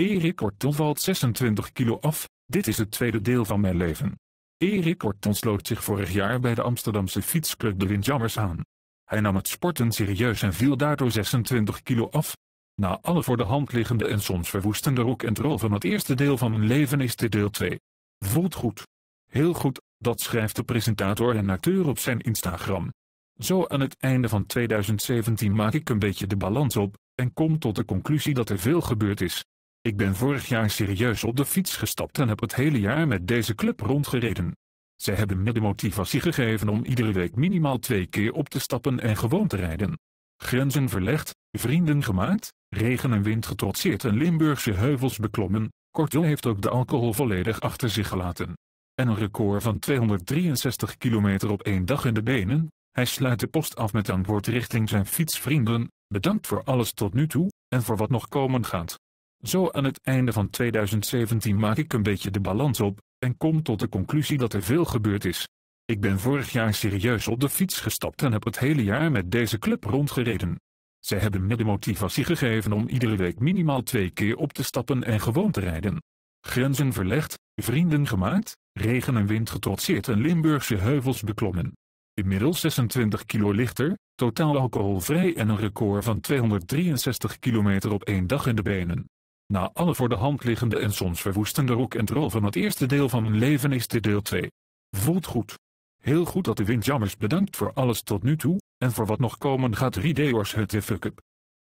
Erik Orton valt 26 kilo af, dit is het tweede deel van mijn leven. Erik Orton sloot zich vorig jaar bij de Amsterdamse fietsclub de Windjammers aan. Hij nam het sporten serieus en viel daardoor 26 kilo af. Na alle voor de hand liggende en soms verwoestende rock en rol van het eerste deel van mijn leven is dit deel 2. Voelt goed. Heel goed, dat schrijft de presentator en acteur op zijn Instagram. Zo aan het einde van 2017 maak ik een beetje de balans op, en kom tot de conclusie dat er veel gebeurd is. Ik ben vorig jaar serieus op de fiets gestapt en heb het hele jaar met deze club rondgereden. Zij hebben me de motivatie gegeven om iedere week minimaal twee keer op te stappen en gewoon te rijden. Grenzen verlegd, vrienden gemaakt, regen en wind getrotseerd en Limburgse heuvels beklommen, Kortom heeft ook de alcohol volledig achter zich gelaten. En een record van 263 kilometer op één dag in de benen, hij sluit de post af met een woord richting zijn fietsvrienden, bedankt voor alles tot nu toe, en voor wat nog komen gaat. Zo aan het einde van 2017 maak ik een beetje de balans op en kom tot de conclusie dat er veel gebeurd is. Ik ben vorig jaar serieus op de fiets gestapt en heb het hele jaar met deze club rondgereden. Ze hebben me de motivatie gegeven om iedere week minimaal twee keer op te stappen en gewoon te rijden. Grenzen verlegd, vrienden gemaakt, regen en wind getrotseerd en Limburgse heuvels beklommen. Inmiddels 26 kilo lichter, totaal alcoholvrij en een record van 263 kilometer op één dag in de benen. Na alle voor de hand liggende en soms verwoestende rock en roll van het eerste deel van mijn leven is dit deel 2. Voelt goed. Heel goed dat de windjammers bedankt voor alles tot nu toe, en voor wat nog komen gaat Rideors het de fuck up.